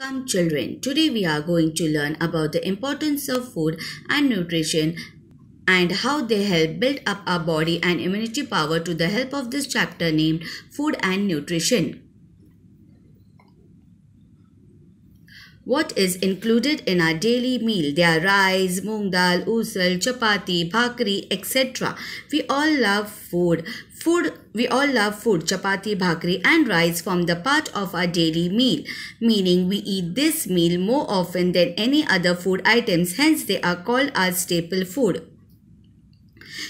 Come children, today we are going to learn about the importance of food and nutrition and how they help build up our body and immunity power to the help of this chapter named Food and Nutrition. What is included in our daily meal? There are rice, moong dal, usal, chapati, bhakri, etc. We all love food. Food, we all love food, chapati, bhakri and rice form the part of our daily meal, meaning we eat this meal more often than any other food items, hence they are called our staple food.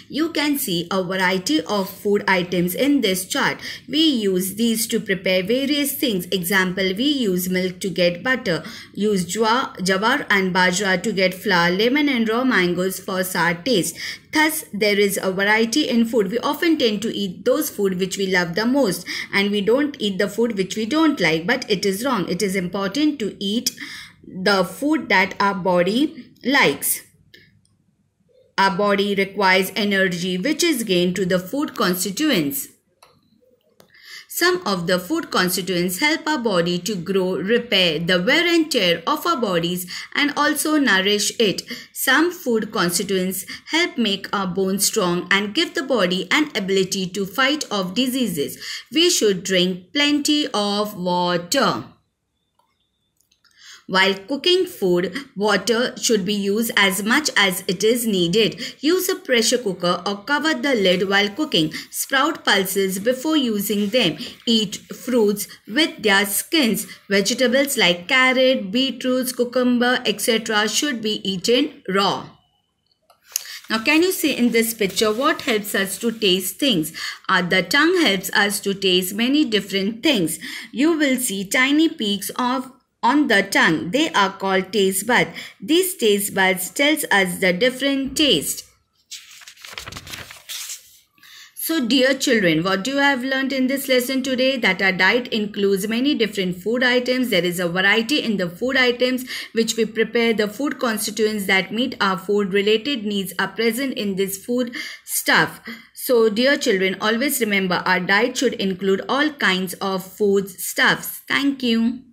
You can see a variety of food items in this chart. We use these to prepare various things. Example, we use milk to get butter, use jawar and bajra to get flour, lemon and raw mangoes for sour taste. Thus, there is a variety in food. We often tend to eat those food which we love the most and we don't eat the food which we don't like. But it is wrong. It is important to eat the food that our body likes. Our body requires energy which is gained through the food constituents. Some of the food constituents help our body to grow, repair the wear and tear of our bodies and also nourish it. Some food constituents help make our bones strong and give the body an ability to fight off diseases. We should drink plenty of water. While cooking food, water should be used as much as it is needed. Use a pressure cooker or cover the lid while cooking. Sprout pulses before using them. Eat fruits with their skins. Vegetables like carrot, beetroots, cucumber, etc. should be eaten raw. Now, can you see in this picture what helps us to taste things? Uh, the tongue helps us to taste many different things. You will see tiny peaks of on the tongue. They are called taste buds. These taste buds tells us the different taste. So dear children, what do you have learned in this lesson today? That our diet includes many different food items. There is a variety in the food items which we prepare. The food constituents that meet our food related needs are present in this food stuff. So dear children, always remember our diet should include all kinds of food stuffs. Thank you.